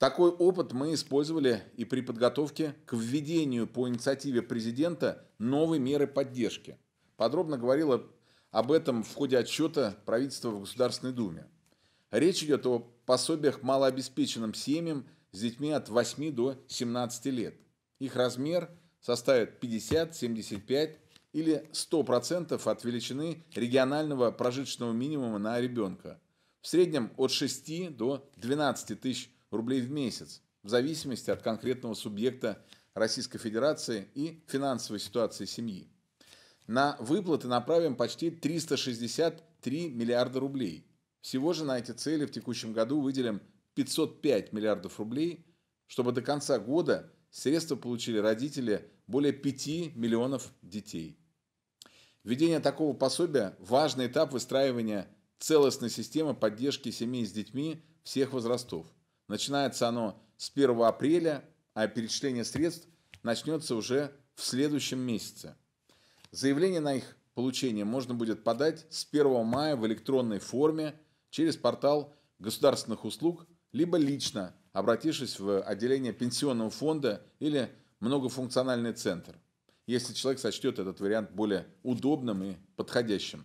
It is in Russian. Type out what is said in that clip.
Такой опыт мы использовали и при подготовке к введению по инициативе президента новой меры поддержки. Подробно говорила об этом в ходе отчета правительства в Государственной Думе. Речь идет о пособиях малообеспеченным семьям с детьми от 8 до 17 лет. Их размер составит 50, 75 или 100% от величины регионального прожиточного минимума на ребенка. В среднем от 6 до 12 тысяч рублей в месяц, в зависимости от конкретного субъекта Российской Федерации и финансовой ситуации семьи. На выплаты направим почти 363 миллиарда рублей. Всего же на эти цели в текущем году выделим 505 миллиардов рублей, чтобы до конца года средства получили родители более 5 миллионов детей. Введение такого пособия – важный этап выстраивания целостной системы поддержки семей с детьми всех возрастов – Начинается оно с 1 апреля, а перечисление средств начнется уже в следующем месяце. Заявление на их получение можно будет подать с 1 мая в электронной форме через портал государственных услуг, либо лично, обратившись в отделение пенсионного фонда или многофункциональный центр, если человек сочтет этот вариант более удобным и подходящим.